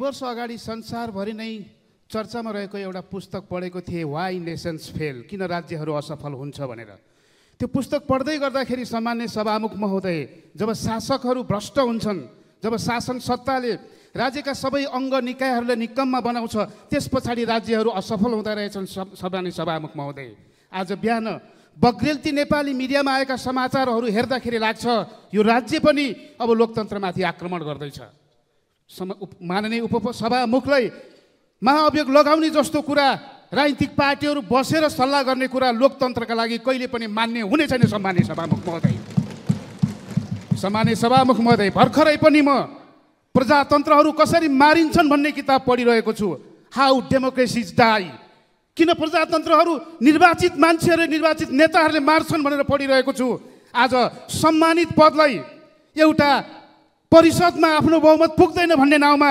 वर्ष अगाडि संसारभरि नै चर्चामा रहेको एउटा पुस्तक पढेको थिएँ वाइ नेसन्स फेल किन राज्यहरू असफल हुन्छ भनेर त्यो पुस्तक पढ्दै गर्दाखेरि सामान्य सभामुख महोदय जब शासकहरू भ्रष्ट हुन्छन् जब शासन सत्ताले राज्यका सबै अङ्ग निकायहरूलाई निकममा बनाउँछ त्यस पछाडि राज्यहरू असफल हुँदा रहेछन् सामान्य सभामुख महोदय आज बिहान बग्रेलती नेपाली मिडियामा आएका समाचारहरू हेर्दाखेरि लाग्छ यो राज्य पनि अब लोकतन्त्रमाथि आक्रमण गर्दैछ सम उप माननीय उपसभामुखलाई महाअभियोग लगाउने जस्तो कुरा राजनीतिक पार्टीहरू बसेर सल्लाह गर्ने कुरा लोकतन्त्रका लागि कहिले पनि मान्य हुने छैन सम्मान्य सभामुख महोदय सम्मान्य सभामुख महोदय भर्खरै पनि म प्रजातन्त्रहरू कसरी मारिन्छन् भन्ने किताब पढिरहेको छु हाउ डेमोक्रेसी डाई किन प्रजातन्त्रहरू निर्वाचित मान्छेहरूले निर्वाचित नेताहरूले मार्छन् भनेर पढिरहेको छु आज सम्मानित पदलाई एउटा परिषदमा आफ्नो बहुमत पुग्दैन भन्ने नाउँमा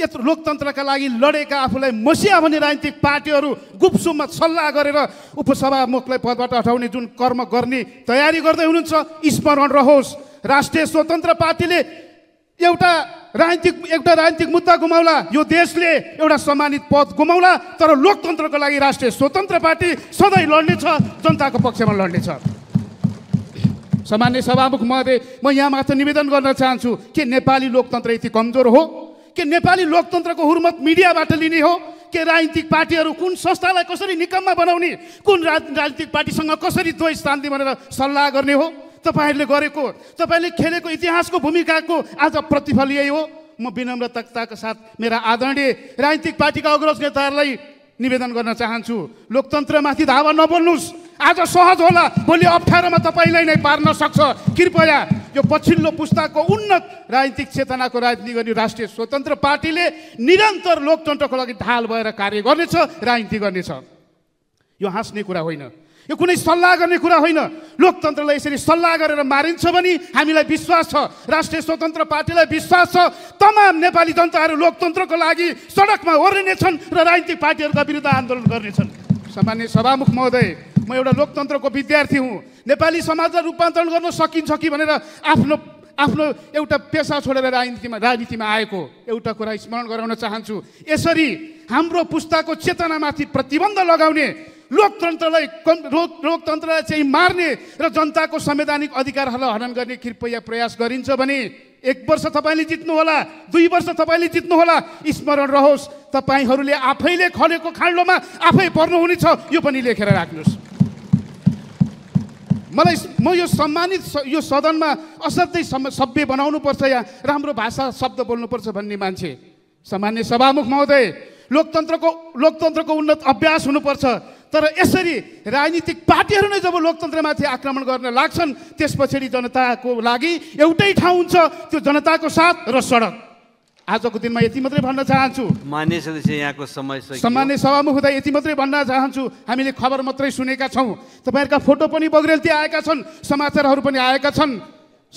यत्रो लोकतन्त्रका लागि लडेका आफूलाई मसिया भन्ने राजनीतिक पार्टीहरू गुप्सुममा सल्लाह गरेर उपसभामुखलाई पदबाट हटाउने जुन कर्म गर्ने तयारी गर्दै हुनुहुन्छ स्मरण रहोस् राष्ट्रिय स्वतन्त्र पार्टीले एउटा राजनीतिक एउटा राजनीतिक मुद्दा गुमाउला यो देशले एउटा सम्मानित पद गुमाउला तर लोकतन्त्रको लागि राष्ट्रिय स्वतन्त्र पार्टी सधैँ लड्नेछ जनताको पक्षमा लड्नेछ सामान्य सभामुख महोदय म यहाँ मात्र निवेदन गर्न चाहन्छु के नेपाली लोकतन्त्र यति कमजोर हो के नेपाली लोकतन्त्रको हुर्मत मिडियाबाट लिने हो के राजनीतिक पार्टीहरू कुन संस्थालाई कसरी निकममा बनाउने कुन राजनीतिक पार्टीसँग कसरी द्वै स्थान भनेर सल्लाह गर्ने हो तपाईँहरूले गरेको तपाईँले खेलेको इतिहासको भूमिकाको आज प्रतिफल यही हो म विनम्रताको साथ मेरा आदरणीय राजनीतिक पार्टीका अग्रज नेताहरूलाई निवेदन गर्न चाहन्छु लोकतन्त्रमाथि धावा नबोल्नुहोस् आज सहज होला भोलि अप्ठ्यारोमा तपाईँलाई नै पार्न सक्छ कृपया यो पछिल्लो पुस्ताको उन्नत राजनीतिक चेतनाको राजनीति गर्ने राष्ट्रिय स्वतन्त्र पार्टीले निरन्तर लोकतन्त्रको लागि ढाल भएर कार्य गर्नेछ राजनीति गर्नेछ यो हाँस्ने कुरा होइन यो कुनै सल्लाह गर्ने कुरा होइन लोकतन्त्रलाई यसरी सल्लाह गरेर मारिन्छ भने हामीलाई विश्वास छ राष्ट्रिय स्वतन्त्र पार्टीलाई विश्वास छ तमाम नेपाली जनताहरू लोकतन्त्रको लागि सडकमा ओर्लिनेछन् र राजनीतिक पार्टीहरूका विरुद्ध आन्दोलन गर्नेछन् सामान्य सभामुख महोदय म एउटा लोकतन्त्रको विद्यार्थी हुँ नेपाली समाजलाई रूपान्तरण गर्न सकिन्छ कि भनेर आफ्नो आफ्नो एउटा पेसा छोडेर राजनीतिमा राजनीतिमा आएको एउटा कुरा स्मरण गराउन चाहन्छु यसरी हाम्रो पुस्ताको चेतनामाथि प्रतिबन्ध लगाउने लोकतन्त्रलाई लोक लोकतन्त्रलाई चाहिँ मार्ने र जनताको संवैधानिक अधिकारहरूलाई हनन गर्ने कृपया प्रयास गरिन्छ भने एक वर्ष तपाईँले जित्नुहोला दुई वर्ष तपाईँले जित्नुहोला स्मरण रहोस् तपाईँहरूले आफैले खनेको खाल्डोमा आफै पर्नुहुनेछ यो पनि लेखेर राख्नुहोस् मलाई म यो सम्मानित यो सदनमा असाध्यै सभ्य बनाउनुपर्छ या राम्रो भाषा शब्द बोल्नुपर्छ भन्ने मान्छे सामान्य सभामुख महोदय लोकतन्त्रको लोकतन्त्रको उन्नत अभ्यास हुनुपर्छ तर यसरी राजनीतिक पार्टीहरू नै जब लोकतन्त्रमाथि आक्रमण गर्न लाग्छन् त्यस पछाडि जनताको लागि एउटै ठाउँ हुन्छ त्यो जनताको साथ र सडक आजको दिनमा यति मात्रै भन्न चाहन्छु मान्य सदस्य यहाँको समय सामान्य सभामुख हुँदा यति मात्रै भन्न चाहन्छु हामीले खबर मात्रै सुनेका छौँ तपाईँहरूका फोटो पनि बग्रेलती आएका छन् समाचारहरू पनि आएका छन्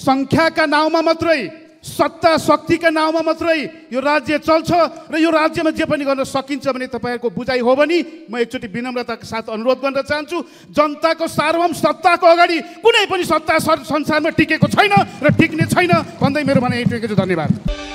सङ्ख्याका नाउँमा मात्रै सत्ता शक्तिका नाउँमा मात्रै यो राज्य चल्छ र यो राज्यमा जे पनि गर्न सकिन्छ भने तपाईँहरूको बुझाइ हो भने म एकचोटि विनम्रताको साथ अनुरोध गर्न चाहन्छु जनताको सार्वम सत्ताको अगाडि कुनै पनि सत्ता संसारमा टिकेको छैन र टिक्ने छैन भन्दै मेरो भनाइ टिकेको छ धन्यवाद